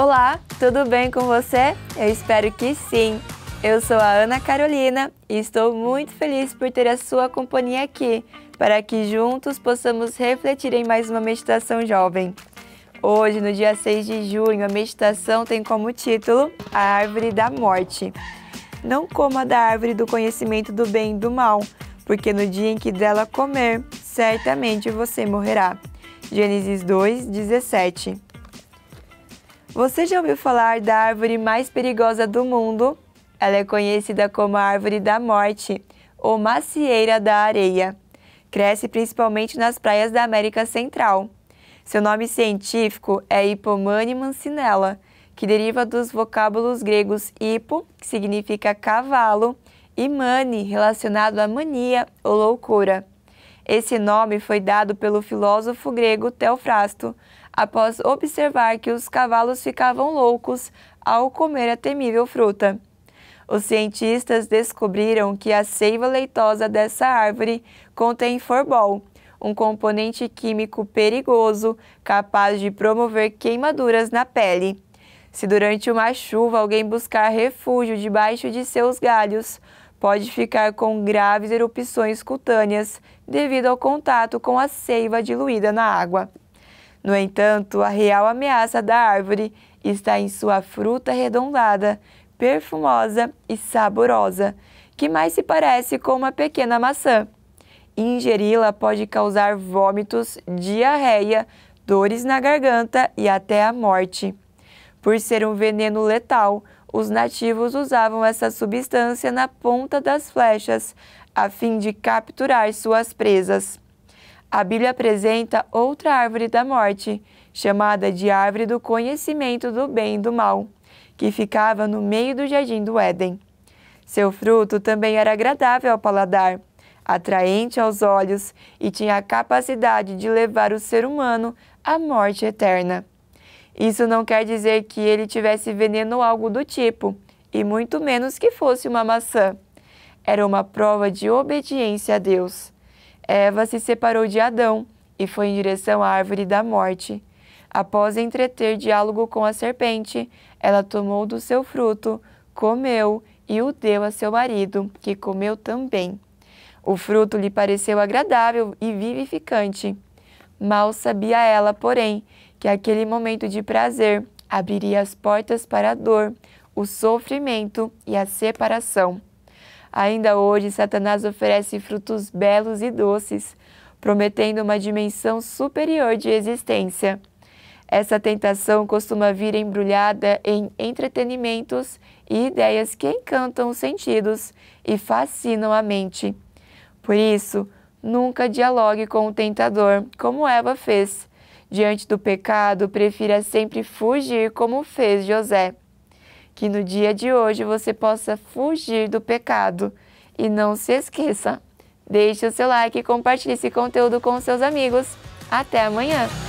Olá, tudo bem com você? Eu espero que sim! Eu sou a Ana Carolina e estou muito feliz por ter a sua companhia aqui, para que juntos possamos refletir em mais uma meditação jovem. Hoje, no dia 6 de junho, a meditação tem como título A Árvore da Morte. Não coma da árvore do conhecimento do bem e do mal, porque no dia em que dela comer, certamente você morrerá. Gênesis 2, 17. Você já ouviu falar da árvore mais perigosa do mundo? Ela é conhecida como a árvore da morte, ou macieira da areia. Cresce principalmente nas praias da América Central. Seu nome científico é Hippomane mancinella, que deriva dos vocábulos gregos hipo, que significa cavalo, e mani, relacionado à mania ou loucura. Esse nome foi dado pelo filósofo grego Teofrasto, após observar que os cavalos ficavam loucos ao comer a temível fruta. Os cientistas descobriram que a seiva leitosa dessa árvore contém forbol, um componente químico perigoso capaz de promover queimaduras na pele. Se durante uma chuva alguém buscar refúgio debaixo de seus galhos, pode ficar com graves erupções cutâneas devido ao contato com a seiva diluída na água. No entanto, a real ameaça da árvore está em sua fruta arredondada, perfumosa e saborosa, que mais se parece com uma pequena maçã. Ingeri-la pode causar vômitos, diarreia, dores na garganta e até a morte. Por ser um veneno letal, os nativos usavam essa substância na ponta das flechas, a fim de capturar suas presas a Bíblia apresenta outra árvore da morte, chamada de árvore do conhecimento do bem e do mal, que ficava no meio do jardim do Éden. Seu fruto também era agradável ao paladar, atraente aos olhos e tinha a capacidade de levar o ser humano à morte eterna. Isso não quer dizer que ele tivesse veneno ou algo do tipo, e muito menos que fosse uma maçã. Era uma prova de obediência a Deus. Eva se separou de Adão e foi em direção à árvore da morte. Após entreter diálogo com a serpente, ela tomou do seu fruto, comeu e o deu a seu marido, que comeu também. O fruto lhe pareceu agradável e vivificante. Mal sabia ela, porém, que aquele momento de prazer abriria as portas para a dor, o sofrimento e a separação. Ainda hoje, Satanás oferece frutos belos e doces, prometendo uma dimensão superior de existência. Essa tentação costuma vir embrulhada em entretenimentos e ideias que encantam os sentidos e fascinam a mente. Por isso, nunca dialogue com o tentador, como Eva fez. Diante do pecado, prefira sempre fugir, como fez José que no dia de hoje você possa fugir do pecado. E não se esqueça, deixe o seu like e compartilhe esse conteúdo com seus amigos. Até amanhã!